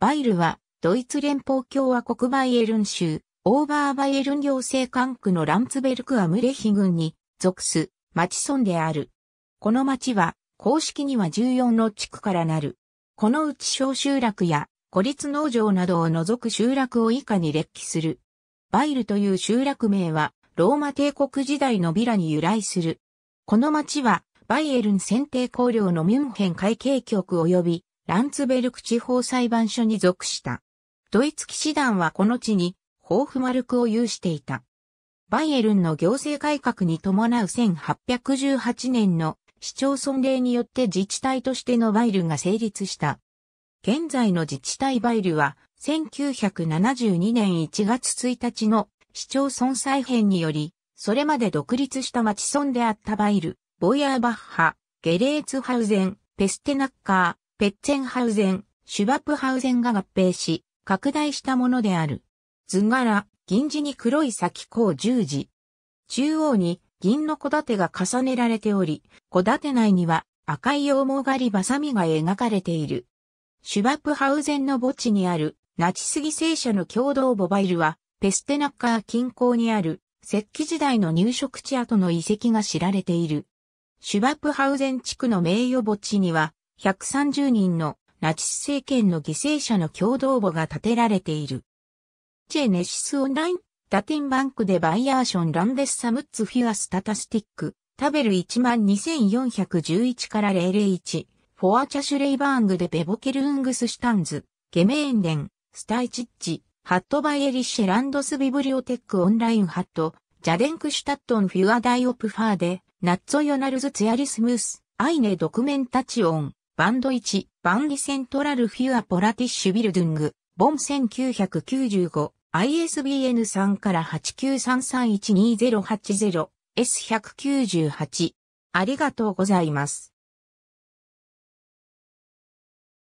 バイルは、ドイツ連邦共和国バイエルン州、オーバーバイエルン行政管区のランツベルクアムレヒ郡に属す町村である。この町は、公式には14の地区からなる。このうち小集落や孤立農場などを除く集落を以下に列記する。バイルという集落名は、ローマ帝国時代のビラに由来する。この町は、バイエルン選定公領のミュンヘン会計局及びランツベルク地方裁判所に属した。ドイツ騎士団はこの地に、ホーフマルクを有していた。バイエルンの行政改革に伴う1818年の市町村令によって自治体としてのバイルが成立した。現在の自治体バイルは1972年1月1日の市町村再編により、それまで独立した町村であったバイル、ボイヤーバッハ、ゲレーツハウゼン、ペステナッカー、ペッツェンハウゼン、シュバップハウゼンが合併し、拡大したものである。図柄、銀地に黒い先甲十字。中央に銀の小てが重ねられており、小て内には赤い羊毛狩りバサミが描かれている。シュバップハウゼンの墓地にあるナチス犠牲者の共同ボバイルは、ペステナッカー近郊にある石器時代の入植地跡の遺跡が知られている。シュバップハウゼン地区の名誉墓地には、130人のナチス政権の犠牲者の共同墓が建てられている。チェネシスオンライン、ダティンバンクでバイヤーションランデッサムッツフィアスタタスティック、タベル12411から001、フォアチャシュレイバーングでベボケルングスシュタンズ、ゲメーンデン、スタイチッチ、ハットバイエリッシェランドスビブリオテックオンラインハット、ジャデンクシュタットンフィアダイオプファーで、ナッツオヨナルズツヤリスムース、アイネドクメンタチオン。バンド1、バンディセントラルフュアポラティッシュビルドゥング、ボン1995、ISBN 3から893312080、S198。ありがとうございます。